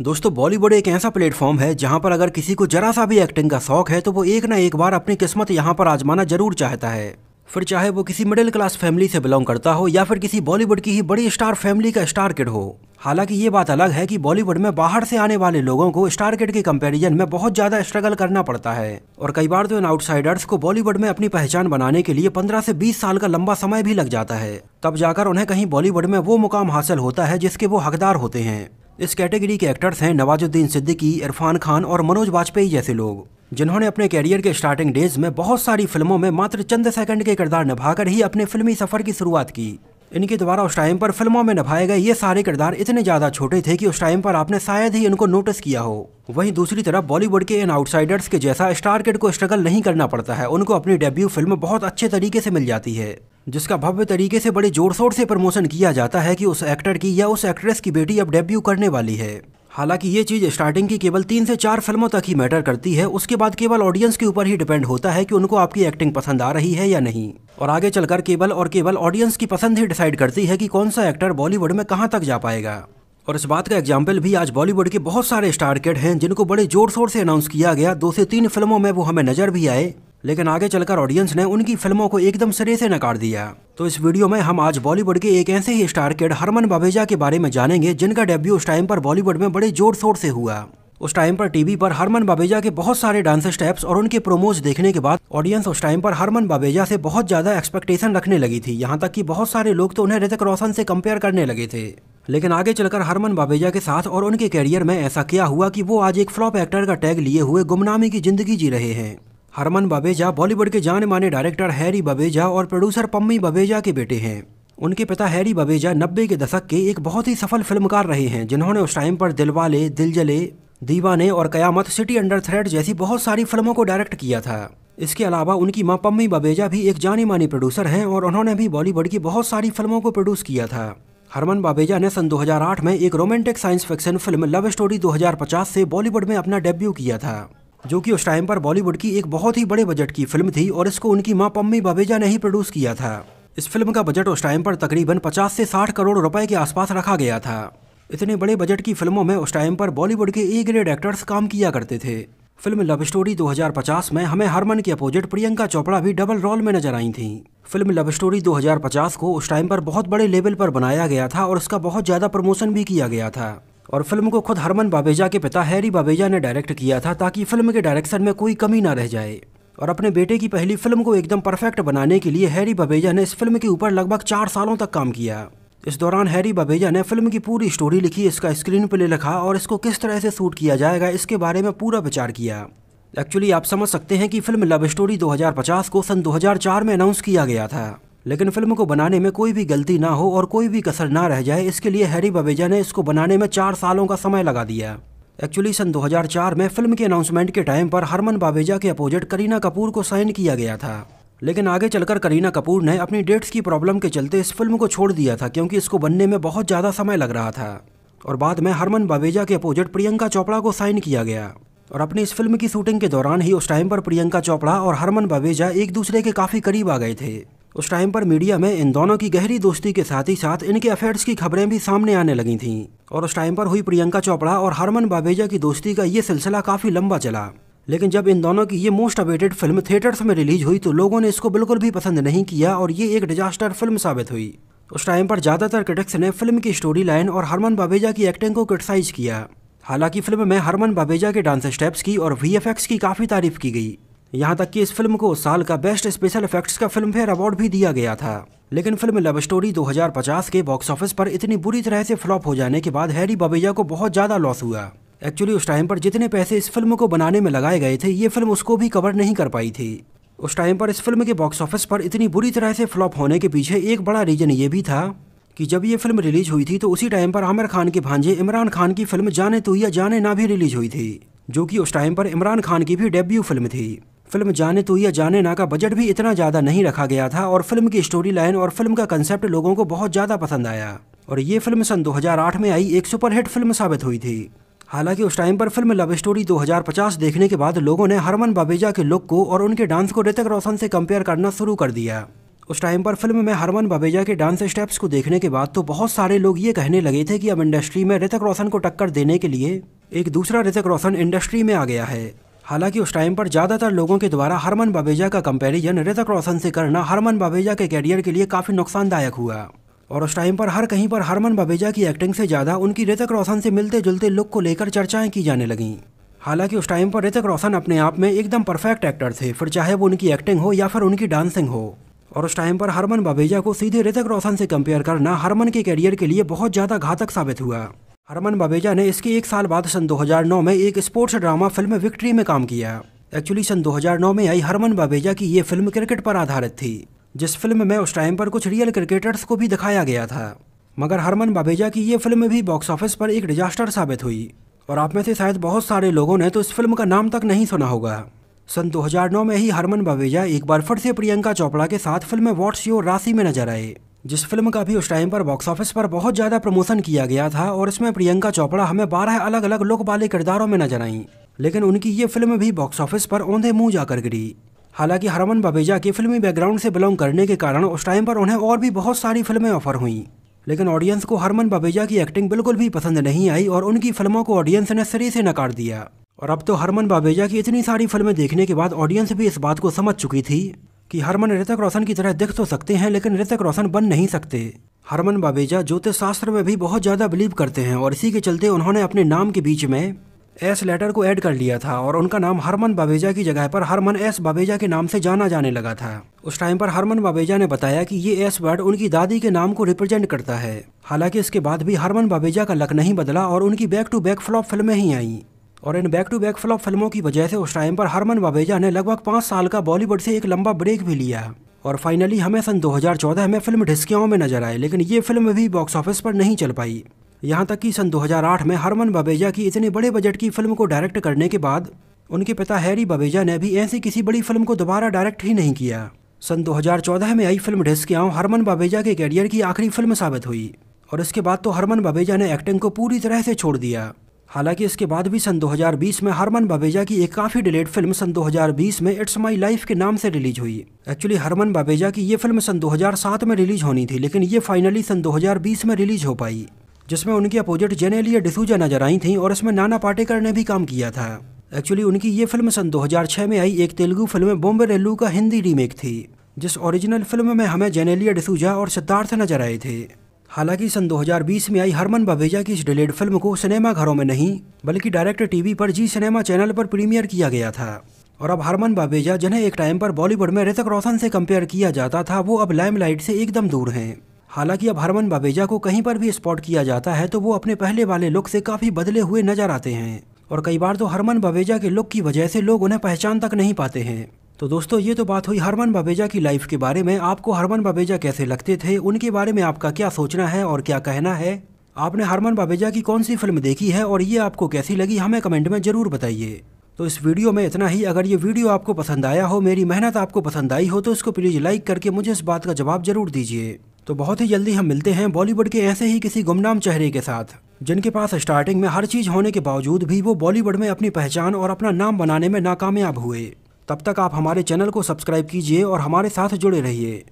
दोस्तों बॉलीवुड एक ऐसा प्लेटफॉर्म है जहां पर अगर किसी को जरा सा भी एक्टिंग का शौक है तो वो एक ना एक बार अपनी किस्मत यहां पर आजमाना जरूर चाहता है फिर चाहे वो किसी मिडिल क्लास फैमिली से बिलोंग करता हो या फिर किसी बॉलीवुड की ही बड़ी स्टार फैमिली का स्टार किड हो हालांकि ये बात अलग है कि बॉलीवुड में बाहर से आने वाले लोगों को स्टार किड के कंपैरिजन में बहुत ज़्यादा स्ट्रगल करना पड़ता है और कई बार तो इन आउटसाइडर्स को बॉलीवुड में अपनी पहचान बनाने के लिए पंद्रह से बीस साल का लंबा समय भी लग जाता है तब जाकर उन्हें कहीं बॉलीवुड में वो मुकाम हासिल होता है जिसके वो हकदार होते हैं इस कैटेगरी के एक्टर्स हैं नवाजुद्दीन सिद्दीकी इरफान खान और मनोज वाजपेयी जैसे लोग जिन्होंने अपने कैरियर के स्टार्टिंग डेज में बहुत सारी फिल्मों में मात्र चंद सेकंड के किरदार निभाकर ही अपने फिल्मी सफर की शुरुआत की इनके द्वारा उस टाइम पर फिल्मों में निभाए गए ये सारे किरदार इतने ज़्यादा छोटे थे कि उस टाइम पर आपने शायद ही इनको नोटिस किया हो वहीं दूसरी तरफ बॉलीवुड के इन आउटसाइडर्स के जैसा स्टार किड को स्ट्रगल नहीं करना पड़ता है उनको अपनी डेब्यू फिल्म बहुत अच्छे तरीके से मिल जाती है जिसका भव्य तरीके से बड़े शोर से प्रमोशन किया जाता है कि उस एक्टर की या उस एक्ट्रेस की बेटी अब डेब्यू करने वाली है हालांकि ये चीज़ स्टार्टिंग की केवल तीन से चार फिल्मों तक ही मैटर करती है उसके बाद केवल ऑडियंस के ऊपर ही डिपेंड होता है कि उनको आपकी एक्टिंग पसंद आ रही है या नहीं और आगे चलकर केवल और केवल ऑडियंस की पसंद ही डिसाइड करती है कि कौन सा एक्टर बॉलीवुड में कहाँ तक जा पाएगा और इस बात का एग्जाम्पल भी आज बॉलीवुड के बहुत सारे स्टार किड हैं जिनको बड़े जोर शोर से अनाउंस किया गया दो से तीन फिल्मों में वो हमें नजर भी आए लेकिन आगे चलकर ऑडियंस ने उनकी फिल्मों को एकदम सरे से नकार दिया तो इस वीडियो में हम आज बॉलीवुड के एक ऐसे ही स्टार किड हरमन बाबेजा के बारे में जानेंगे जिनका डेब्यू उस टाइम पर बॉलीवुड में बड़े जोर शोर से हुआ उस टाइम पर टीवी पर हरमन बाबेजा के बहुत सारे डांस स्टेप्स और उनके प्रोमोज देखने के बाद ऑडियंस उस टाइम पर हरमन बाबेजा से बहुत ज़्यादा एक्सपेक्टेशन रखने लगी थी यहाँ तक कि बहुत सारे लोग तो उन्हें ऋतिक रोशन से कंपेयर करने लगे थे लेकिन आगे चलकर हरमन बाबेजा के साथ और उनके कैरियर में ऐसा क्या हुआ कि वो आज एक फ्लॉप एक्टर का टैग लिए हुए गुमनामी की जिंदगी जी रहे हैं हरमन बबेजा बॉलीवुड के जाने माने डायरेक्टर हैरी बबेजा और प्रोड्यूसर पम्मी बबेजा के बेटे हैं उनके पिता हैरी बबेजा नब्बे के दशक के एक बहुत ही सफल फिल्मकार रहे हैं जिन्होंने उस टाइम पर दिलवाले दिलजले दीवाने और कयामत सिटी अंडर थ्रेड जैसी बहुत सारी फिल्मों को डायरेक्ट किया था इसके अलावा उनकी माँ पम्मी बबेजा भी एक जानी मानी प्रोड्यूसर हैं और उन्होंने भी बॉलीवुड की बहुत सारी फिल्मों को प्रोड्यूस किया था हरमन बाबेजा ने सन 2008 में एक romantic science fiction film love story 2050 से बॉलीवुड में अपना डेब्यू किया था जो कि उस टाइम पर बॉलीवुड की एक बहुत ही बड़े बजट की फिल्म थी और इसको उनकी माँ पम्मी बाबेजा ने ही प्रोड्यूस किया था इस फिल्म का बजट उस टाइम पर तकरीबन 50 से 60 करोड़ रुपए के आसपास रखा गया था इतने बड़े बजट की फिल्मों में उस टाइम पर बॉलीवुड के ए ग्रेड एक्टर्स काम किया करते थे फिल्म लव स्टोरी 2050 में हमें हरमन के अपोजिट प्रियंका चोपड़ा भी डबल रोल में नजर आई थीं। फिल्म लव स्टोरी 2050 को उस टाइम पर बहुत बड़े लेवल पर बनाया गया था और उसका बहुत ज़्यादा प्रमोशन भी किया गया था और फिल्म को खुद हरमन बाबेजा के पिता हैरी बाबेजा ने डायरेक्ट किया था ताकि फिल्म के डायरेक्शन में कोई कमी ना रह जाए और अपने बेटे की पहली फिल्म को एकदम परफेक्ट बनाने के लिए हैरी बाबेजा ने इस फिल्म के ऊपर लगभग चार सालों तक काम किया इस दौरान हैरी बाबेजा ने फिल्म की पूरी स्टोरी लिखी इसका स्क्रीन प्ले लिखा और इसको किस तरह से शूट किया जाएगा इसके बारे में पूरा विचार किया एक्चुअली आप समझ सकते हैं कि फिल्म लव स्टोरी 2050 को सन 2004 में अनाउंस किया गया था लेकिन फिल्म को बनाने में कोई भी गलती ना हो और कोई भी कसर ना रह जाए इसके लिए हैरी बबेजा ने इसको बनाने में चार सालों का समय लगा दिया एक्चुअली सन 2004 में फिल्म के अनाउंसमेंट के टाइम पर हरमन बावेजा के अपोजिट करीना कपूर को साइन किया गया था लेकिन आगे चलकर करीना कपूर ने अपनी डेट्स की प्रॉब्लम के चलते इस फिल्म को छोड़ दिया था क्योंकि इसको बनने में बहुत ज़्यादा समय लग रहा था और बाद में हरमन बावेजा के अपोजिट प्रियंका चोपड़ा को साइन किया गया और अपनी इस फिल्म की शूटिंग के दौरान ही उस टाइम पर प्रियंका चोपड़ा और हरमन बावेजा एक दूसरे के काफ़ी करीब आ गए थे उस टाइम पर मीडिया में इन दोनों की गहरी दोस्ती के साथ ही साथ इनके अफेयर्स की खबरें भी सामने आने लगी थीं और उस टाइम पर हुई प्रियंका चोपड़ा और हरमन बाबेजा की दोस्ती का ये सिलसिला काफ़ी लंबा चला लेकिन जब इन दोनों की ये मोस्ट अवेटेड फिल्म थिएटर्स में रिलीज हुई तो लोगों ने इसको बिल्कुल भी पसंद नहीं किया और ये एक डिजास्टर फिल्म साबित हुई उस टाइम पर ज़्यादातर क्रिटिक्स ने फिल्म की स्टोरी लाइन और हरमन बाबेजा की एक्टिंग को क्रिटिसाइज किया हालांकि फिल्म में हरमन बाबेजा के डांस स्टेप्स की और वी की काफ़ी तारीफ की गई यहाँ तक कि इस फिल्म को साल का बेस्ट स्पेशल इफेक्ट्स का फिल्म फेयर अवार्ड भी दिया गया था लेकिन फिल्म लव स्टोरी 2050 के बॉक्स ऑफिस पर इतनी बुरी तरह से फ्लॉप हो जाने के बाद हैरी बबैया को बहुत ज़्यादा लॉस हुआ एक्चुअली उस टाइम पर जितने पैसे इस फिल्म को बनाने में लगाए गए थे ये फिल्म उसको भी कवर नहीं कर पाई थी उस टाइम पर इस फिल्म के बॉक्स ऑफिस पर इतनी बुरी तरह से फ्लॉप होने के पीछे एक बड़ा रीज़न ये भी था कि जब ये फिल्म रिलीज हुई थी तो उसी टाइम पर आमिर खान के भांजे इमरान खान की फिल्म जाने तो या जाने ना भी रिलीज हुई थी जो कि उस टाइम पर इमरान खान की भी डेब्यू फिल्म थी फिल्म जाने तो या जाने ना का बजट भी इतना ज़्यादा नहीं रखा गया था और फिल्म की स्टोरी लाइन और फिल्म का कंसेप्ट लोगों को बहुत ज़्यादा पसंद आया और ये फिल्म सन 2008 में आई एक सुपरहिट फिल्म साबित हुई थी हालांकि उस टाइम पर फिल्म लव स्टोरी 2050 देखने के बाद लोगों ने हरमन बाबेजा के लुक को और उनके डांस को ऋतिक रोशन से कंपेयर करना शुरू कर दिया उस टाइम पर फिल्म में हरमन बाबेजा के डांस स्टेप्स को देखने के बाद तो बहुत सारे लोग ये कहने लगे थे कि अब इंडस्ट्री में ऋतिक रोशन को टक्कर देने के लिए एक दूसरा ऋतिक रोशन इंडस्ट्री में आ गया है हालांकि उस टाइम पर ज़्यादातर लोगों के द्वारा हरमन बाबेजा का कंपैरिजन ऋतक रोशन से करना हरमन बाबेजा के कैरियर के लिए काफ़ी नुकसानदायक हुआ और उस टाइम पर हर कहीं पर हरमन बाबेजा की एक्टिंग से ज़्यादा उनकी ऋतक रोशन से मिलते जुलते लुक को लेकर चर्चाएं की जाने लगीं हालांकि उस टाइम पर ऋतिक रोशन अपने आप में एकदम परफेक्ट एक्टर थे फिर चाहे वो उनकी एक्टिंग हो या फिर उनकी डांसिंग हो और उस टाइम पर हरमन बाबेजा को सीधे ऋतिक रोशन से कंपेयर करना हरमन के कैरियर के लिए बहुत ज़्यादा घातक साबित हुआ हरमन बाबेजा ने इसके एक साल बाद सन 2009 में एक स्पोर्ट्स ड्रामा फिल्म विक्ट्री में काम किया एक्चुअली सन 2009 में आई हरमन बाबेजा की ये फिल्म क्रिकेट पर आधारित थी जिस फिल्म में उस टाइम पर कुछ रियल क्रिकेटर्स को भी दिखाया गया था मगर हरमन बाबेजा की ये फिल्म भी बॉक्स ऑफिस पर एक डिजास्टर साबित हुई और आप में से शायद बहुत सारे लोगों ने तो इस फिल्म का नाम तक नहीं सुना होगा सन 2009 में ही हरमन बाबेजा एक बार फिर से प्रियंका चोपड़ा के साथ फिल्म वॉट्स योर राशि में नजर आए जिस फिल्म का भी उस टाइम पर बॉक्स ऑफिस पर बहुत ज़्यादा प्रमोशन किया गया था और इसमें प्रियंका चोपड़ा हमें बारह अलग अलग लोक वाले किरदारों में नजर आईं लेकिन उनकी ये फिल्म भी बॉक्स ऑफिस पर औंधे मुंह जाकर गिरी हालांकि हरमन बबेजा के फिल्मी बैकग्राउंड से बिलोंग करने के कारण उस टाइम पर उन्हें और भी बहुत सारी फिल्में ऑफर हुई लेकिन ऑडियंस को हरमन बबेजा की एक्टिंग बिल्कुल भी पसंद नहीं आई और उनकी फिल्मों को ऑडियंस ने सरी से नकार दिया और अब तो हरमन बाबेजा की इतनी सारी फिल्में देखने के बाद ऑडियंस भी इस बात को समझ चुकी थी कि हरमन ऋतिक रोशन की तरह दिख तो सकते हैं लेकिन ऋतिक रोशन बन नहीं सकते हरमन बाबेजा ज्योतिष शास्त्र में भी बहुत ज़्यादा बिलीव करते हैं और इसी के चलते उन्होंने अपने नाम के बीच में एस लेटर को ऐड कर लिया था और उनका नाम हरमन बाबेजा की जगह पर हरमन एस बाबेजा के नाम से जाना जाने लगा था उस टाइम पर हरमन बाबेजा ने बताया कि ये एस वर्ड उनकी दादी के नाम को रिप्रेजेंट करता है हालांकि इसके बाद भी हरमन बाबेजा का लक नहीं बदला और उनकी बैक टू बैक फ्लॉप फिल्में ही आईं और इन बैक टू बैक फ्लॉप फिल्मों की वजह से उस टाइम पर हरमन बाबेजा ने लगभग पाँच साल का बॉलीवुड से एक लंबा ब्रेक भी लिया और फाइनली हमें सन 2014 में फिल्म ढिस्कियाओं में नजर आए लेकिन ये फिल्म भी बॉक्स ऑफिस पर नहीं चल पाई यहाँ तक कि सन 2008 में हरमन बाबेजा की इतने बड़े बजट की फिल्म को डायरेक्ट करने के बाद उनके पिता हैरी बाबेजा ने भी ऐसी किसी बड़ी फिल्म को दोबारा डायरेक्ट ही नहीं किया सन 2014 में आई फिल्म ढिस्कियाओं हरमन बाबेजा के कैरियर की आखिरी फिल्म साबित हुई और इसके बाद तो हरमन बाबेजा ने एक्टिंग को पूरी तरह से छोड़ दिया हालांकि इसके बाद भी सन 2020 में हरमन बाबेजा की एक काफ़ी डिलेड फिल्म सन 2020 में इट्स माई लाइफ के नाम से रिलीज हुई एक्चुअली हरमन बाबेजा की ये फिल्म सन 2007 में रिलीज होनी थी लेकिन ये फाइनली सन 2020 में रिलीज हो पाई जिसमें उनकी अपोजिट जेनेलिया डिसूजा नजर आई थी और इसमें नाना पाटेकर ने भी काम किया था एक्चुअली उनकी ये फिल्म सन दो में आई एक तेलुगु फिल्म बॉम्बे रेल्लू का हिंदी रीमेक थी जिस ओरिजिनल फिल्म में हमें जेनेलिया डिसूजा और सिद्धार्थ नजर आए थे हालांकि सन 2020 में आई हरमन बाबेजा की इस डिलेड फिल्म को सिनेमा घरों में नहीं बल्कि डायरेक्ट टीवी पर जी सिनेमा चैनल पर प्रीमियर किया गया था और अब हरमन बाबेजा जिन्हें एक टाइम पर बॉलीवुड में ऋतक रोशन से कंपेयर किया जाता था वो अब लाइमलाइट से एकदम दूर हैं हालांकि अब हरमन बाबेजा को कहीं पर भी स्पॉट किया जाता है तो वो अपने पहले वाले लुक से काफ़ी बदले हुए नजर आते हैं और कई बार तो हरमन बाबेजा के लुक की वजह से लोग उन्हें पहचान तक नहीं पाते हैं तो दोस्तों ये तो बात हुई हरमन बाबेजा की लाइफ के बारे में आपको हरमन बाबेजा कैसे लगते थे उनके बारे में आपका क्या सोचना है और क्या कहना है आपने हरमन बाबेजा की कौन सी फिल्म देखी है और ये आपको कैसी लगी हमें कमेंट में ज़रूर बताइए तो इस वीडियो में इतना ही अगर ये वीडियो आपको पसंद आया हो मेरी मेहनत आपको पसंद आई हो तो इसको प्लीज़ लाइक करके मुझे इस बात का जवाब जरूर दीजिए तो बहुत ही जल्दी हम मिलते हैं बॉलीवुड के ऐसे ही किसी गुमनाम चेहरे के साथ जिनके पास स्टार्टिंग में हर चीज़ होने के बावजूद भी वो बॉलीवुड में अपनी पहचान और अपना नाम बनाने में नाकामयाब हुए तब तक आप हमारे चैनल को सब्सक्राइब कीजिए और हमारे साथ जुड़े रहिए